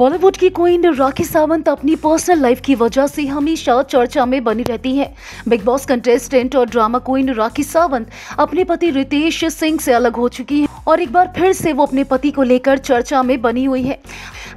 बॉलीवुड की क्वीन राखी सावंत अपनी personal life की वजह से हमेशा चर्चा में बनी रहती हैं। बिग बॉस कंटेस्टेंट और ड्रामा क्वीन राखी सावंत अपने पति रितेश सिंह से अलग हो चुकी हैं और एक बार फिर से वो अपने पति को लेकर चर्चा में बनी हुई है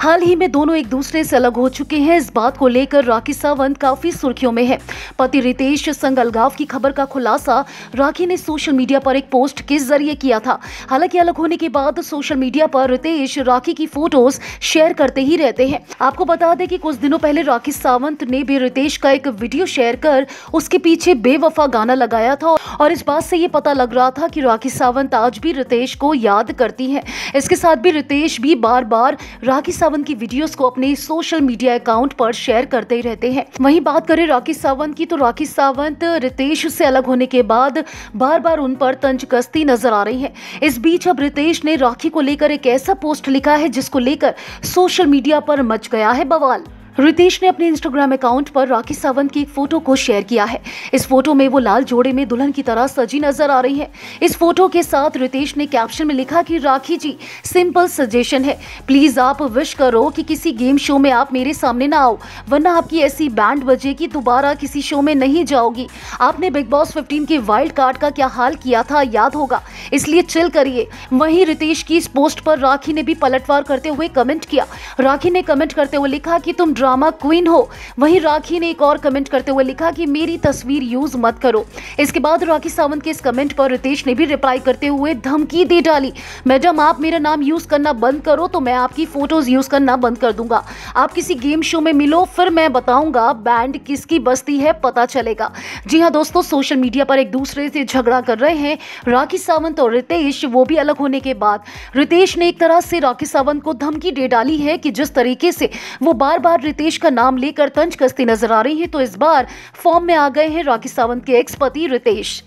हाल ही में दोनों एक दूसरे से अलग हो चुके हैं इस बात को लेकर राखी सावंत काफी सुर्खियों में है पति रितेश संग अलगाव की खबर का खुलासा राखी ने सोशल मीडिया पर एक पोस्ट के जरिए किया था हालांकि अलग होने के बाद सोशल मीडिया पर रितेश राखी की फोटोज शेयर करते ही रहते हैं आपको बता दें कि कुछ दिनों पहले राखी सावंत ने भी रितेश का एक वीडियो शेयर कर उसके पीछे बेवफा गाना लगाया था और इस बात से ये पता लग रहा था कि राखी सावंत आज भी रितेश को याद करती है इसके साथ भी रितेश भी बार बार राखी सावंत सावंत की वीडियोस को अपने सोशल मीडिया अकाउंट पर शेयर करते ही रहते हैं वहीं बात करें राखी सावंत की तो राखी सावंत रितेश से अलग होने के बाद बार बार उन पर तंज कसती नजर आ रही है इस बीच अब रितेश ने राखी को लेकर एक ऐसा पोस्ट लिखा है जिसको लेकर सोशल मीडिया पर मच गया है बवाल रितेश ने अपने इंस्टाग्राम अकाउंट पर राखी सावंत की एक फोटो को शेयर किया है इस फोटो में वो लाल जोड़े में दुल्हन की तरह सजी नजर आ रही हैं। इस फोटो के साथ रितेश ने कैप्शन में लिखा कि राखी जी सिंपल सजेशन है प्लीज आप विश करो कि किसी गेम शो में आप मेरे सामने ना आओ वरना आपकी ऐसी बैंड की दोबारा किसी शो में नहीं जाओगी आपने बिग बॉस फिफ्टीन के वाइल्ड कार्ड का क्या हाल किया था याद होगा इसलिए चिल करिए वही रितेश की इस पोस्ट पर राखी ने भी पलटवार करते हुए कमेंट किया राखी ने कमेंट करते हुए लिखा की तुम ड्रामा क्वीन हो वहीं राखी ने एक और कमेंट करते हुए लिखा कि मेरी तस्वीर यूज मत करो इसके बाद राखी सावंत के इस कमेंट पर रितेश ने भी रिप्लाई करते हुए धमकी दे डाली मैडम आप मेरा नाम यूज करना बंद करो तो मैं आपकी फोटोज यूज करना बंद कर दूंगा आप किसी गेम शो में मिलो फिर मैं बताऊंगा बैंड किसकी बस्ती है पता चलेगा जी हाँ दोस्तों सोशल मीडिया पर एक दूसरे से झगड़ा कर रहे हैं राखी सावंत और रितेश वो भी अलग होने के बाद रितेश ने एक तरह से राखी सावंत को धमकी दे डाली है कि जिस तरीके से वो बार बार रितेश का नाम लेकर तंज कसती नजर आ रही है तो इस बार फॉर्म में आ गए हैं राखी सावंत के एक्स पति रितेश